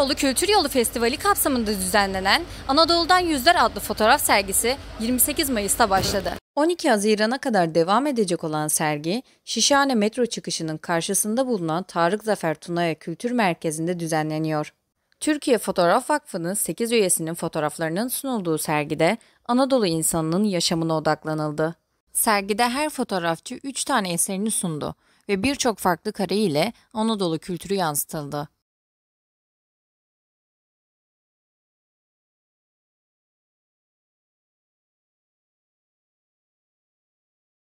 Eminönüoğlu Kültür Yolu Festivali kapsamında düzenlenen Anadolu'dan Yüzler adlı fotoğraf sergisi 28 Mayıs'ta başladı. 12 Haziran'a kadar devam edecek olan sergi, Şişhane metro çıkışının karşısında bulunan Tarık Zafer Tunaya Kültür Merkezi'nde düzenleniyor. Türkiye Fotoğraf Vakfı'nın 8 üyesinin fotoğraflarının sunulduğu sergide Anadolu insanının yaşamına odaklanıldı. Sergide her fotoğrafçı 3 tane eserini sundu ve birçok farklı kare ile Anadolu kültürü yansıtıldı.